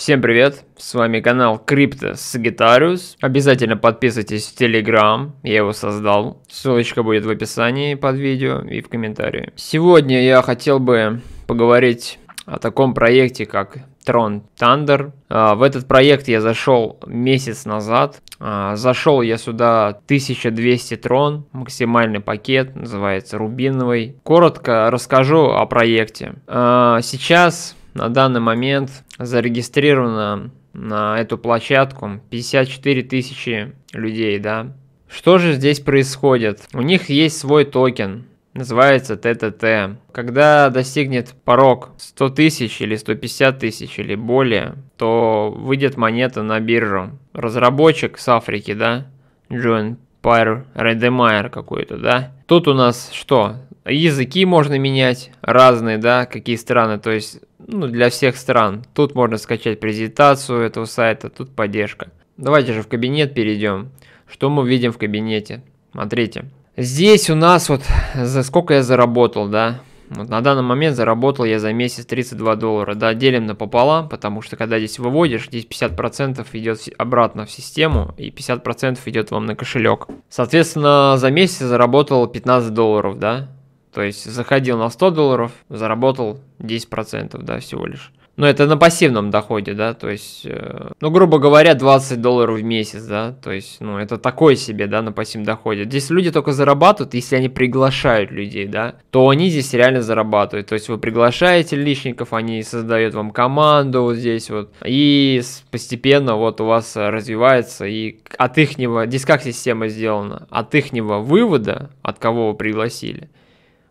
Всем привет, с вами канал Крипто Гитариус. Обязательно подписывайтесь в Телеграм, я его создал. Ссылочка будет в описании под видео и в комментарии. Сегодня я хотел бы поговорить о таком проекте, как Трон Тандер. А, в этот проект я зашел месяц назад. А, зашел я сюда 1200 трон, максимальный пакет, называется рубиновый. Коротко расскажу о проекте. А, сейчас на данный момент зарегистрировано на эту площадку 54 тысячи людей, да. Что же здесь происходит? У них есть свой токен, называется ТТТ. Когда достигнет порог 100 тысяч или 150 тысяч или более, то выйдет монета на биржу. Разработчик с Африки, да, Джон Пайр Редемайер какой-то, да. Тут у нас что? Языки можно менять разные, да, какие страны. То есть ну, для всех стран. Тут можно скачать презентацию этого сайта, тут поддержка. Давайте же в кабинет перейдем. Что мы видим в кабинете? Смотрите. Здесь у нас вот за сколько я заработал, да? Вот на данный момент заработал я за месяц 32 доллара. Да, делим на пополам, потому что когда здесь выводишь, здесь 50% идет обратно в систему и 50% идет вам на кошелек. Соответственно, за месяц заработал 15 долларов, да? То есть заходил на 100 долларов, заработал 10%, да, всего лишь. Но это на пассивном доходе, да, то есть, э, ну, грубо говоря, 20 долларов в месяц, да, то есть, ну, это такое себе, да, на пассивном доходе. Здесь люди только зарабатывают, если они приглашают людей, да, то они здесь реально зарабатывают, то есть вы приглашаете личников, они создают вам команду вот здесь вот, и постепенно вот у вас развивается, и от ихнего, здесь как система сделана, от ихнего вывода, от кого вы пригласили –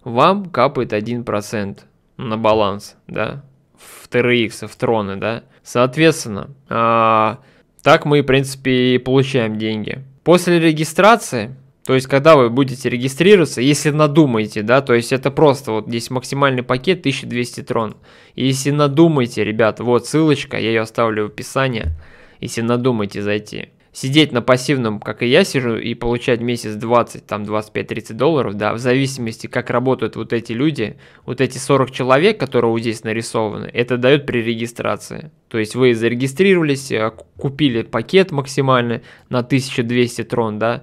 вам капает 1% на баланс, да, в TRX, в троны, да. Соответственно, а, так мы, в принципе, и получаем деньги. После регистрации, то есть, когда вы будете регистрироваться, если надумаете, да, то есть, это просто, вот здесь максимальный пакет 1200 трон. Если надумаете, ребят, вот ссылочка, я ее оставлю в описании, если надумаете зайти сидеть на пассивном, как и я сижу, и получать месяц 20, там 25-30 долларов, да, в зависимости, как работают вот эти люди, вот эти 40 человек, которые вот здесь нарисованы, это дают при регистрации. То есть вы зарегистрировались, э, купили пакет максимальный на 1200 трон, да,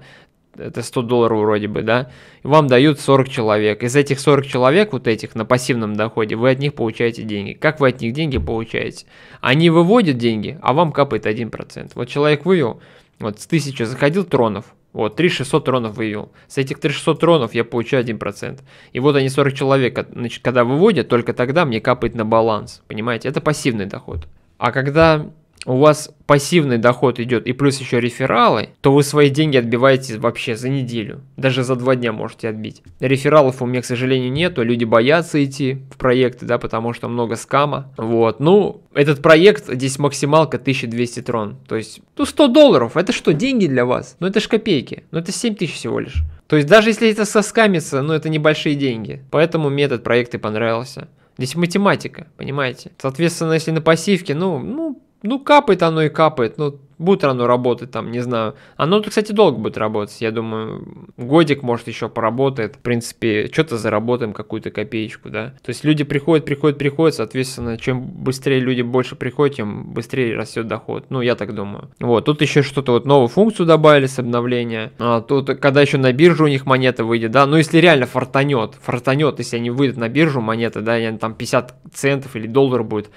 это 100 долларов вроде бы, да, вам дают 40 человек. Из этих 40 человек, вот этих на пассивном доходе, вы от них получаете деньги. Как вы от них деньги получаете? Они выводят деньги, а вам капает 1%. Вот человек вывел, вот, с 1000 заходил тронов, вот, 3600 тронов вывел. С этих 3600 тронов я получаю 1%. И вот они 40 человек, значит, когда выводят, только тогда мне капает на баланс, понимаете? Это пассивный доход. А когда у вас пассивный доход идет и плюс еще рефералы, то вы свои деньги отбиваете вообще за неделю. Даже за два дня можете отбить. Рефералов у меня, к сожалению, нету. Люди боятся идти в проекты, да, потому что много скама. Вот, ну, этот проект, здесь максималка 1200 трон. То есть, ну, 100 долларов, это что, деньги для вас? Ну, это ж копейки. Ну, это 7000 всего лишь. То есть, даже если это соскамится, ну, это небольшие деньги. Поэтому мне этот проект и понравился. Здесь математика, понимаете? Соответственно, если на пассивке, ну, ну, ну, капает оно и капает, ну, будет оно работать там, не знаю. Оно, кстати, долго будет работать, я думаю, годик, может, еще поработает, в принципе, что-то заработаем, какую-то копеечку, да. То есть люди приходят, приходят, приходят, соответственно, чем быстрее люди больше приходят, тем быстрее растет доход, ну, я так думаю. Вот, тут еще что-то, вот, новую функцию добавили с обновления, а, тут, когда еще на биржу у них монета выйдет, да, ну, если реально фартанет, фартанет, если они выйдут на биржу монеты, да, там 50 центов или доллар будет,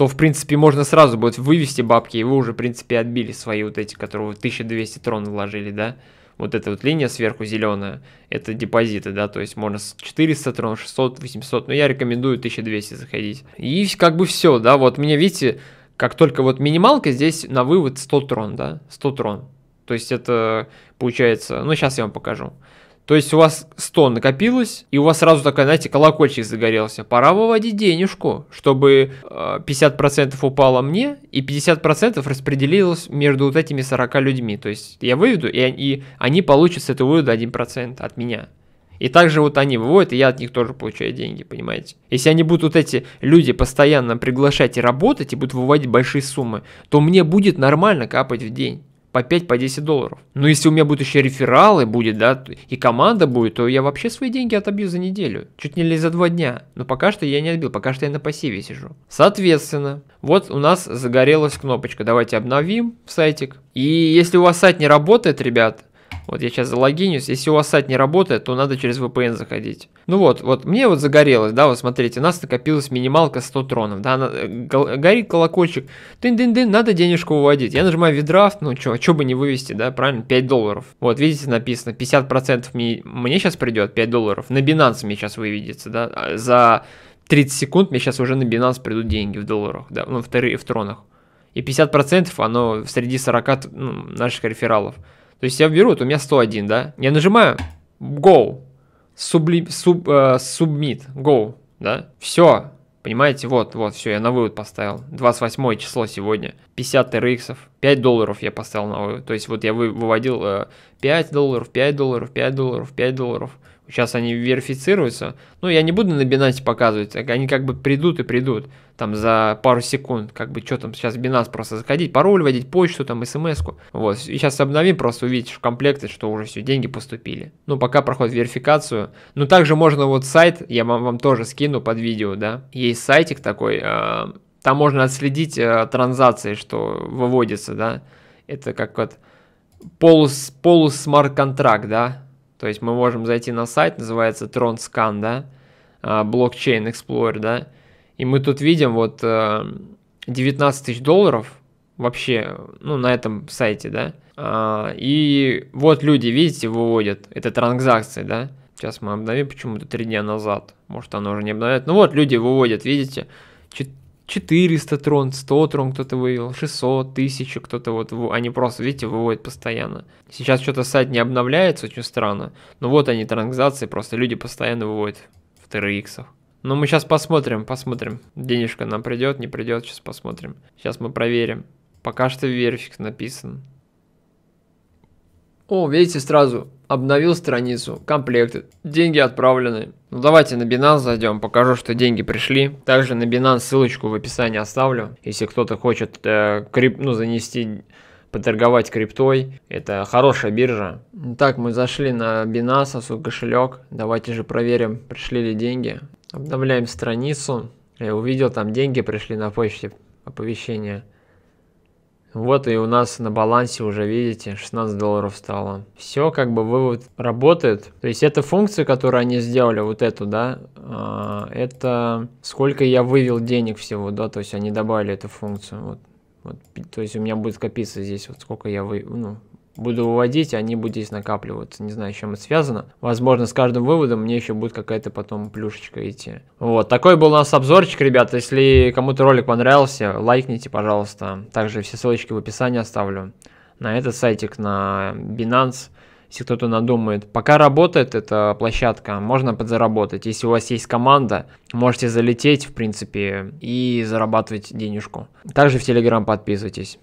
то, в принципе, можно сразу будет вывести бабки, и вы уже, в принципе, отбили свои вот эти, которые вы 1200 трон вложили, да? Вот эта вот линия сверху зеленая, это депозиты, да, то есть можно 400 трон, 600, 800, но я рекомендую 1200 заходить. И как бы все, да, вот мне, видите, как только вот минималка здесь на вывод 100 трон, да, 100 трон. То есть это получается, ну сейчас я вам покажу. То есть у вас 100 накопилось, и у вас сразу такая, знаете, колокольчик загорелся. Пора выводить денежку, чтобы 50% э, упало мне, и 50% распределилось между вот этими 40 людьми. То есть я выведу, и, они получат с этого вывода 1% от меня. И также вот они выводят, и я от них тоже получаю деньги, понимаете? Если они будут вот эти люди постоянно приглашать и работать, и будут выводить большие суммы, то мне будет нормально капать в день по 5, по 10 долларов. Но если у меня будут еще рефералы, будет, да, и команда будет, то я вообще свои деньги отобью за неделю. Чуть не ли за два дня. Но пока что я не отбил, пока что я на пассиве сижу. Соответственно, вот у нас загорелась кнопочка. Давайте обновим сайтик. И если у вас сайт не работает, ребят, вот я сейчас залогинюсь. Если у вас сайт не работает, то надо через VPN заходить. Ну вот, вот мне вот загорелось, да, вот смотрите, у нас накопилась минималка 100 тронов, да, она, э, горит колокольчик, дын-дын-дын, надо денежку выводить. Я нажимаю видрафт, ну что, что бы не вывести, да, правильно, 5 долларов. Вот, видите, написано, 50% мне, мне сейчас придет 5 долларов, на Binance мне сейчас выведется, да, а за 30 секунд мне сейчас уже на Binance придут деньги в долларах, да, ну, в, в тронах. И 50% оно среди 40 ну, наших рефералов. То есть я беру, вот у меня 101, да? Я нажимаю go, subli, sub, э, submit, go, да? Все, понимаете, вот, вот, все, я на вывод поставил. 28 число сегодня, 50 RX, 5 долларов я поставил на вывод. То есть вот я вы, выводил э, 5 долларов, 5 долларов, 5 долларов, 5 долларов. Сейчас они верифицируются. Ну, я не буду на Binance показывать. Они как бы придут и придут. Там за пару секунд. Как бы что там сейчас Binance просто заходить, пароль вводить, почту, там смс-ку. Вот. И сейчас обновим, просто увидишь в комплекте, что уже все, деньги поступили. Ну, пока проходит верификацию. Ну, также можно вот сайт, я вам, вам тоже скину под видео, да. Есть сайтик такой, э, там можно отследить э, транзакции, что выводится, да. Это как вот полус, полусмарт-контракт, да то есть мы можем зайти на сайт, называется TronScan, да, а, Блокчейн Explorer, да, и мы тут видим вот 19 э, тысяч долларов вообще, ну, на этом сайте, да, а, и вот люди, видите, выводят, это транзакции, да, сейчас мы обновим почему-то три дня назад, может оно уже не обновляет, ну вот люди выводят, видите, 400 трон, 100 трон кто-то вывел, 600, 1000 кто-то вот, они просто, видите, выводят постоянно. Сейчас что-то сайт не обновляется, очень странно, но вот они, транзакции, просто люди постоянно выводят в TRX. Но мы сейчас посмотрим, посмотрим, денежка нам придет, не придет, сейчас посмотрим. Сейчас мы проверим. Пока что верфик написан. О, видите, сразу обновил страницу, комплекты, деньги отправлены. Ну давайте на Binance зайдем, покажу, что деньги пришли. Также на Binance ссылочку в описании оставлю, если кто-то хочет э, крип, ну, занести, поторговать криптой. Это хорошая биржа. Так, мы зашли на Binance, свой кошелек. Давайте же проверим, пришли ли деньги. Обновляем страницу. Я э, увидел, там деньги пришли на почте, оповещение. Вот и у нас на балансе уже, видите, 16 долларов стало. Все, как бы вывод работает. То есть эта функция, которую они сделали, вот эту, да, а, это сколько я вывел денег всего, да, то есть они добавили эту функцию. Вот, вот, то есть у меня будет копиться здесь, вот сколько я вы, ну, буду выводить, они будут здесь накапливаться. Не знаю, с чем это связано. Возможно, с каждым выводом мне еще будет какая-то потом плюшечка идти. Вот, такой был у нас обзорчик, ребят. Если кому-то ролик понравился, лайкните, пожалуйста. Также все ссылочки в описании оставлю. На этот сайтик, на Binance если кто-то надумает. Пока работает эта площадка, можно подзаработать. Если у вас есть команда, можете залететь, в принципе, и зарабатывать денежку. Также в Telegram подписывайтесь.